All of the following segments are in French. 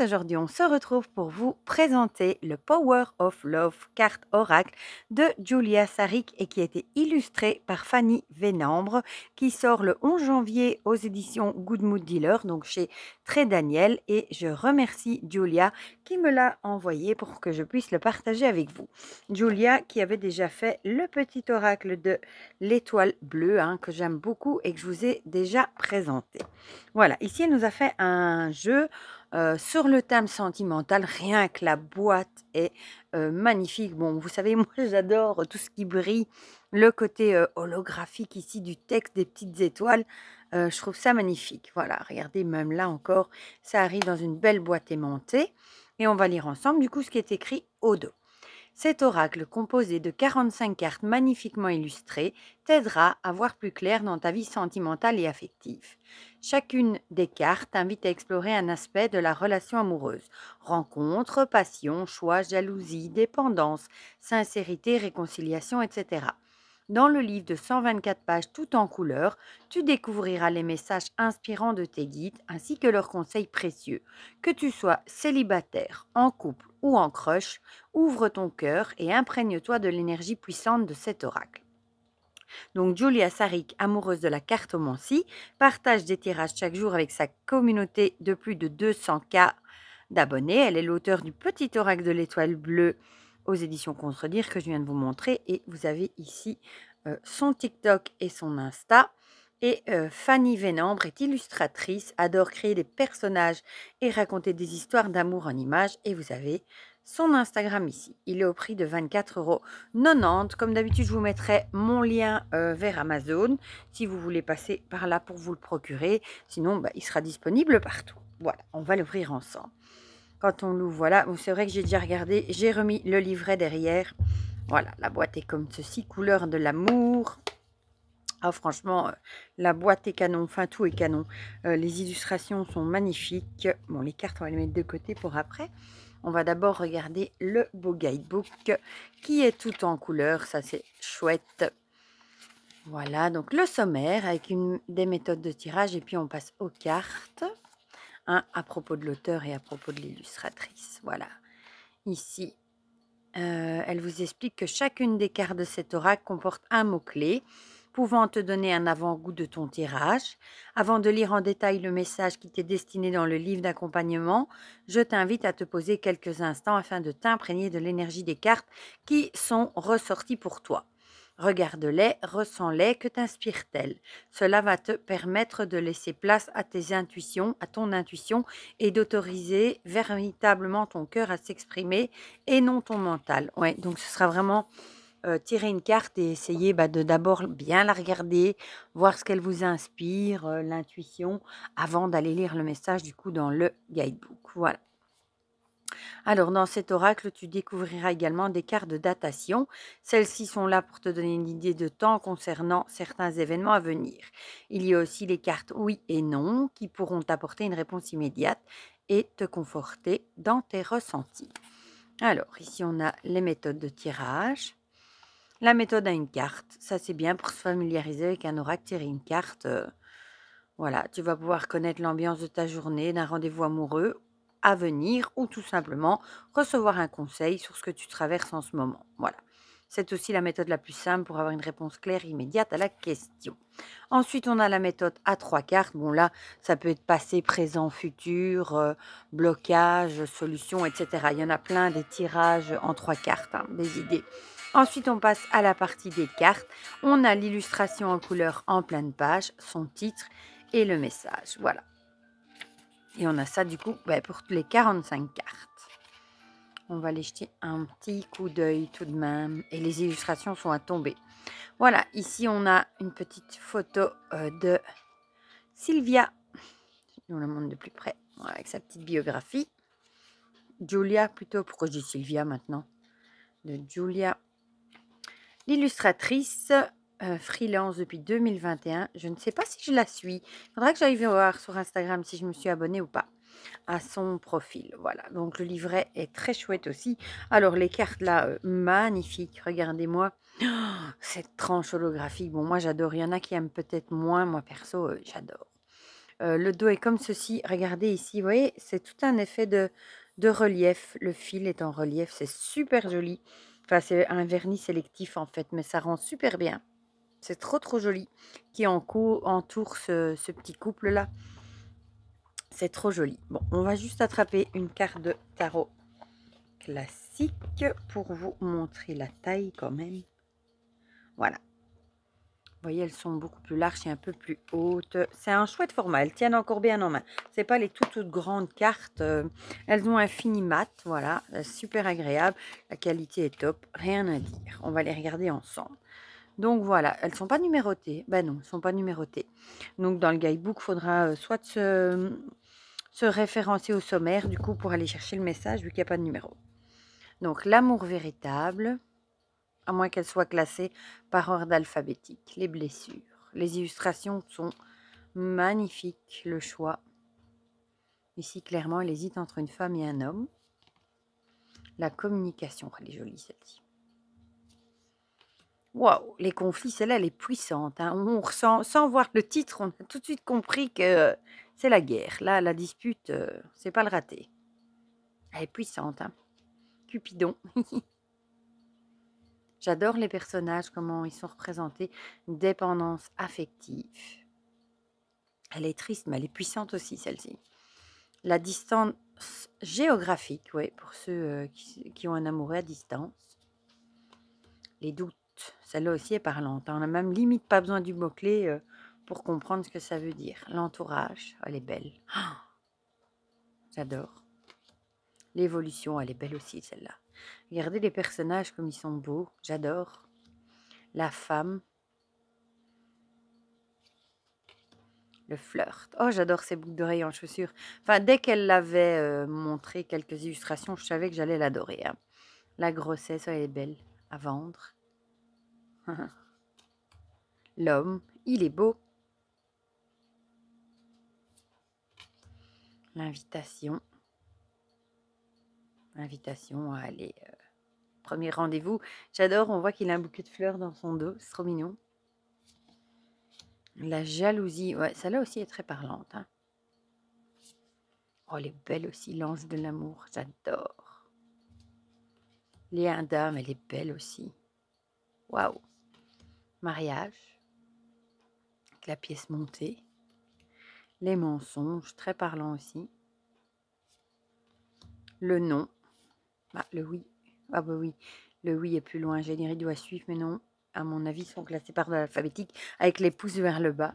aujourd'hui on se retrouve pour vous présenter le Power of Love carte oracle de Julia Saric et qui a été illustré par Fanny Vénambre qui sort le 11 janvier aux éditions Good Mood Dealer, donc chez Très Daniel et je remercie Julia qui me l'a envoyé pour que je puisse le partager avec vous. Julia qui avait déjà fait le petit oracle de l'étoile bleue hein, que j'aime beaucoup et que je vous ai déjà présenté. Voilà, ici elle nous a fait un jeu euh, sur le thème sentimental. Rien que la boîte est euh, magnifique. Bon, vous savez, moi j'adore tout ce qui brille, le côté euh, holographique ici du texte, des petites étoiles. je trouve ça magnifique. Voilà, regardez, même là encore, ça arrive dans une belle boîte aimantée. Et on va lire ensemble, du coup, ce qui est écrit au dos. Cet oracle, composé de 45 cartes magnifiquement illustrées, t'aidera à voir plus clair dans ta vie sentimentale et affective. Chacune des cartes invite à explorer un aspect de la relation amoureuse. Rencontre, passion, choix, jalousie, dépendance, sincérité, réconciliation, etc. Dans le livre de 124 pages tout en couleurs, tu découvriras les messages inspirants de tes guides ainsi que leurs conseils précieux. Que tu sois célibataire, en couple ou en croche, ouvre ton cœur et imprègne-toi de l'énergie puissante de cet oracle. Donc Julia Sarik, amoureuse de la cartomancie, partage des tirages chaque jour avec sa communauté de plus de 200K d'abonnés. Elle est l'auteur du Petit oracle de l'étoile bleue aux éditions Contredire que je viens de vous montrer et vous avez ici euh, son TikTok et son Insta. Et Fanny Vénambre est illustratrice, adore créer des personnages et raconter des histoires d'amour en images. Et vous avez son Instagram ici. Il est au prix de 24,90 euros. Comme d'habitude, je vous mettrai mon lien vers Amazon si vous voulez passer par là pour vous le procurer. Sinon, bah, il sera disponible partout. Voilà, on va l'ouvrir ensemble. Quand on l'ouvre, voilà, c'est vrai que j'ai déjà regardé, j'ai remis le livret derrière. Voilà, la boîte est comme ceci, couleur de l'amour. Ah franchement, euh, la boîte est canon, enfin tout est canon. Euh, les illustrations sont magnifiques. Bon, les cartes, on va les mettre de côté pour après. On va d'abord regarder le beau guidebook qui est tout en couleur, ça c'est chouette. Voilà, donc le sommaire avec des méthodes de tirage et puis on passe aux cartes. à propos de l'auteur et à propos de l'illustratrice. Voilà, ici, euh, elle vous explique que chacune des cartes de cet oracle comporte un mot-clé pouvant te donner un avant-goût de ton tirage. Avant de lire en détail le message qui t'est destiné dans le livre d'accompagnement, je t'invite à te poser quelques instants afin de t'imprégner de l'énergie des cartes qui sont ressorties pour toi. Regarde-les, ressens-les, que t'inspirent-elles Cela va te permettre de laisser place à tes intuitions, à ton intuition et d'autoriser véritablement ton cœur à s'exprimer et non ton mental. Ouais, donc ce sera vraiment euh, tirer une carte et essayer bah, de d'abord bien la regarder, voir ce qu'elle vous inspire, euh, l'intuition, avant d'aller lire le message du coup dans le guidebook. Voilà. Alors, dans cet oracle, tu découvriras également des cartes de datation. Celles-ci sont là pour te donner une idée de temps concernant certains événements à venir. Il y a aussi les cartes oui et non qui pourront t'apporter une réponse immédiate et te conforter dans tes ressentis. Alors, ici, on a les méthodes de tirage. La méthode à une carte, ça c'est bien pour se familiariser avec un oracle, tirer une carte. Euh, voilà, tu vas pouvoir connaître l'ambiance de ta journée, d'un rendez-vous amoureux à venir ou tout simplement recevoir un conseil sur ce que tu traverses en ce moment. Voilà. C'est aussi la méthode la plus simple pour avoir une réponse claire immédiate à la question. Ensuite, on a la méthode à trois cartes. Bon, là, ça peut être passé, présent, futur, euh, blocage, solution, etc. Il y en a plein des tirages en trois cartes, hein, des idées. Ensuite, on passe à la partie des cartes. On a l'illustration en couleur en pleine page, son titre et le message. Voilà. Et on a ça du coup ben, pour les 45 cartes. On va les jeter un petit coup d'œil tout de même. Et les illustrations sont à tomber. Voilà, ici on a une petite photo euh, de Sylvia. On vous la montre de plus près. avec sa petite biographie. Julia plutôt. Pourquoi je Sylvia maintenant De Julia l'illustratrice euh, freelance depuis 2021. Je ne sais pas si je la suis. Il faudra que j'aille voir sur Instagram si je me suis abonnée ou pas à son profil. Voilà, donc le livret est très chouette aussi. Alors les cartes là, euh, magnifiques, regardez-moi. cette tranche holographique, bon moi j'adore, il y en a qui aiment peut-être moins, moi perso euh, j'adore. le dos est comme ceci, regardez ici, vous voyez, c'est tout un effet de, de relief. Le fil est en relief, c'est super joli. Enfin, c'est un vernis sélectif en fait, mais ça rend super bien. C'est trop trop joli qui entoure ce, ce petit couple là. C'est trop joli. Bon, on va juste attraper une carte de tarot classique pour vous montrer la taille quand même. Voilà, voyez, elles sont beaucoup plus larges et un peu plus hautes. C'est un chouette format. Elles tiennent encore bien en main. C'est pas les toutes, grandes cartes. Euh, elles ont un fini mat. Voilà, euh, super agréable. La qualité est top. Rien à dire. On va les regarder ensemble. Donc voilà, elles ne sont pas numérotées. Ben non, elles ne sont pas numérotées. Donc dans le guidebook, il faudra euh, soit se, se référencer au sommaire, du coup, pour aller chercher le message, vu qu'il n'y a pas de numéro. Donc l'amour véritable à moins qu'elle soit classée par ordre alphabétique. Les blessures. Les illustrations sont magnifiques. Le choix. Ici, clairement, elle hésite entre une femme et un homme. La communication. Elle est jolie, celle-ci. Waouh, les conflits, celle-là, elle est puissante. Hein. On ressent, sans voir le titre, on a tout de suite compris que c'est la guerre. Là, la dispute, euh, c'est pas le raté. Elle est puissante. Hein. Cupidon. J'adore les personnages, comment ils sont représentés. Dépendance affective. Elle est triste, mais elle est puissante aussi, celle-ci. La distance géographique, oui, pour ceux euh, qui, ont un amoureux à distance. Les doutes, celle-là aussi est parlante. Hein. On n'a même limite pas besoin du mot-clé euh, pour comprendre ce que ça veut dire. L'entourage, elle est belle. J'adore. L'évolution, elle est belle aussi, celle-là. Regardez les personnages comme ils sont beaux. J'adore. La femme. Le flirt. Oh, j'adore ces boucles d'oreilles en chaussures. Enfin, dès qu'elle l'avait euh, montré quelques illustrations, je savais que j'allais l'adorer. Hein. La grossesse, elle est belle à vendre. L'homme, il est beau. L'invitation invitation à aller. Euh, premier rendez-vous. J'adore, on voit qu'il a un bouquet de fleurs dans son dos. C'est trop mignon. La jalousie. Ouais, celle-là aussi est très parlante. Hein. Oh, elle est belle aussi, de l'amour. J'adore. Les d'âme, elle est belle aussi. Waouh. Mariage. la pièce montée. Les mensonges, très parlant aussi. Le nom, ah, le oui. Ah bah oui, le oui est plus loin. J'ai rides doit suivre, mais non, à mon avis, sont classés par l'alphabétique avec les pouces vers le bas.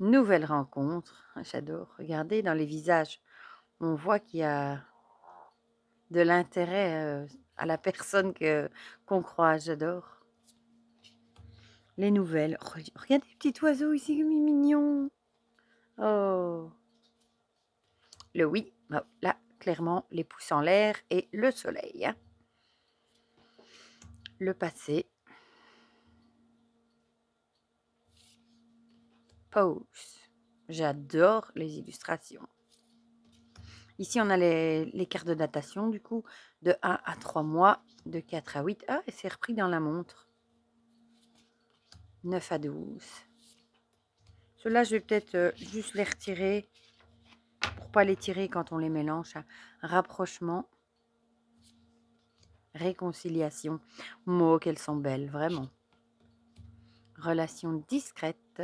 Nouvelle rencontre. Ah, j'adore. Regardez dans les visages. On voit qu'il y a de l'intérêt euh, à la personne qu'on croit. J'adore. Les nouvelles. Regardez les petits oiseaux ici, comme ils mignon. Oh. Le oui. Bah, là, clairement les pouces en l'air et le soleil. Hein. Le passé. Pause. J'adore les illustrations. Ici, on a les, les, cartes de datation, du coup, de 1 à 3 mois, de 4 à 8. Ah, et c'est repris dans la montre. 9 à 12. cela là je vais peut-être euh, juste les retirer les tirer quand on les mélange. Rapprochement, réconciliation, mots qu'elles sont belles, vraiment. Relation discrète,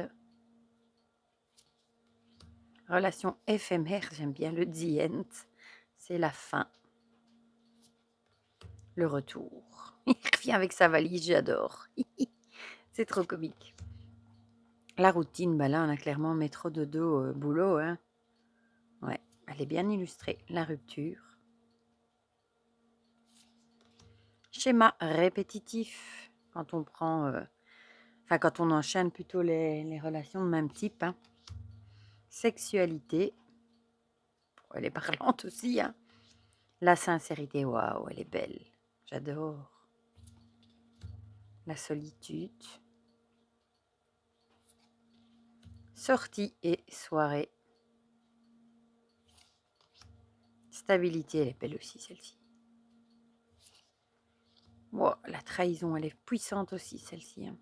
relation éphémère, j'aime bien le dient c'est la fin, le retour. Il revient avec sa valise, j'adore. c'est trop comique. La routine, bah là, on a clairement métro, dos dos boulot, hein bien illustré la rupture. Schéma répétitif quand on prend, euh, enfin quand on enchaîne plutôt les, relations de même type. Hein. Sexualité, oh, elle est parlante aussi. Hein. La sincérité, waouh, elle est belle, j'adore. La solitude. Sortie et soirée stabilité, elle est belle aussi celle-ci. Wow, la trahison, elle est puissante aussi celle-ci. Hein.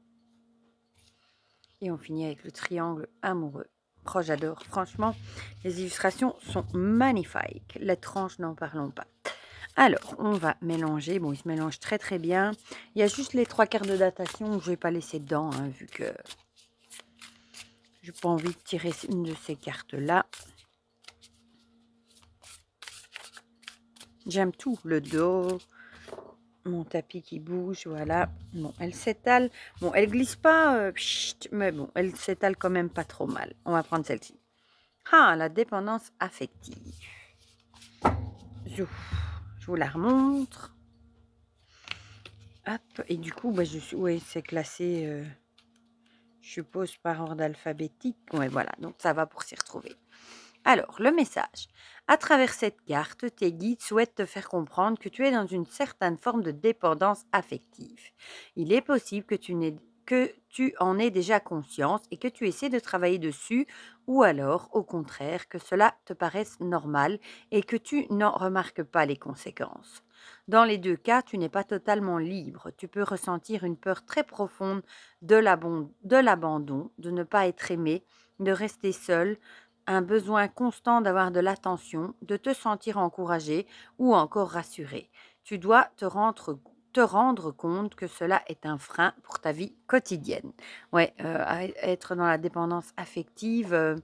Et on finit avec le triangle amoureux. pro oh, j'adore. Franchement, les illustrations sont magnifiques. La tranche, n'en parlons pas. Alors, on va mélanger. Bon, il se mélange très très bien. Il y a juste les trois quarts de datation. Je vais pas laisser dedans, hein, vu que j'ai pas envie de tirer une de ces cartes-là. J'aime tout. Le dos, mon tapis qui bouge, voilà. Bon, elle s'étale. Bon, elle glisse pas, euh, mais bon, elle s'étale quand même pas trop mal. On va prendre celle-ci. Ah, la dépendance affective. Je vous la remontre. Hop, et du coup, bah, suis... c'est classé, euh, je suppose, par ordre alphabétique. Ouais, voilà, donc ça va pour s'y retrouver. Alors, le message. À travers cette carte, tes guides souhaitent te faire comprendre que tu es dans une certaine forme de dépendance affective. Il est possible que tu, en aies déjà conscience et que tu essaies de travailler dessus, ou alors, au contraire, que cela te paraisse normal et que tu n'en remarques pas les conséquences. Dans les deux cas, tu n'es pas totalement libre. Tu peux ressentir une peur très profonde de l'abandon, de ne pas être aimé, de rester seul, un besoin constant d'avoir de l'attention, de te sentir encouragé ou encore rassuré. Tu dois te rendre, te rendre compte que cela est un frein pour ta vie quotidienne. Ouais, euh, être dans la dépendance affective, euh,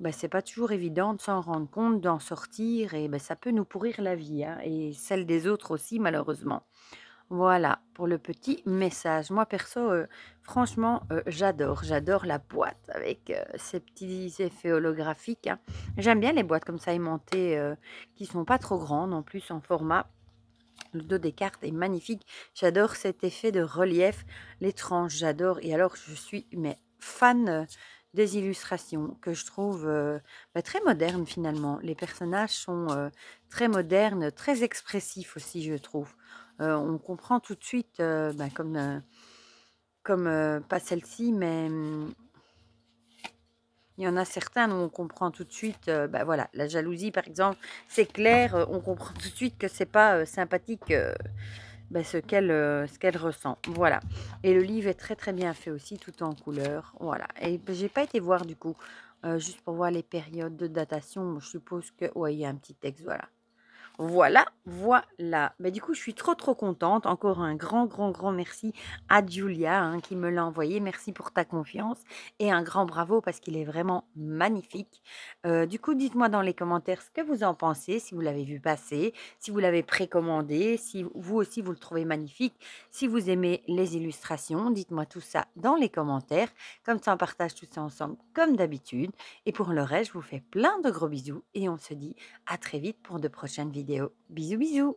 bah, c'est pas toujours évident de s'en rendre compte, d'en sortir, et bah, ça peut nous pourrir la vie, hein, et celle des autres aussi, malheureusement. Voilà pour le petit message. Moi perso, euh, franchement, euh, j'adore. J'adore la boîte avec ses euh, ces petits effets holographiques. Hein. J'aime bien les boîtes comme ça aimantées qui sont pas trop grandes en plus en format. Le dos des cartes est magnifique. J'adore cet effet de relief. l'étrange, j'adore. Et alors, je suis mais fan des illustrations que je trouve bah, très modernes finalement. Les personnages sont très modernes, très expressifs aussi, je trouve. Euh, on comprend tout de suite, euh, bah, comme, euh, comme pas celle-ci, mais hmm, il y en a certains où on comprend tout de suite, ben voilà, la jalousie par exemple, c'est clair, on comprend tout de suite que c'est pas sympathique bah, ce qu'elle ressent. Voilà. Et le livre est très très bien fait aussi, tout en couleur. Voilà. Et j'ai pas été voir du coup. juste pour voir les périodes de datation, je suppose que... il y a un petit texte, voilà. Voilà, voilà. Mais bah, du coup, je suis trop, trop contente. Encore un grand, grand, grand merci à Julia hein, qui me l'a envoyé. Merci pour ta confiance et un grand bravo parce qu'il est vraiment magnifique. Euh, du coup, dites-moi dans les commentaires ce que vous en pensez, si vous l'avez vu passer, si vous l'avez précommandé, si vous aussi vous le trouvez magnifique, si vous aimez les illustrations. Dites-moi tout ça dans les commentaires. Comme ça, on partage tout ça ensemble comme d'habitude. Et pour le reste, je vous fais plein de gros bisous et on se dit à très vite pour de prochaines vidéos. Bisous bisous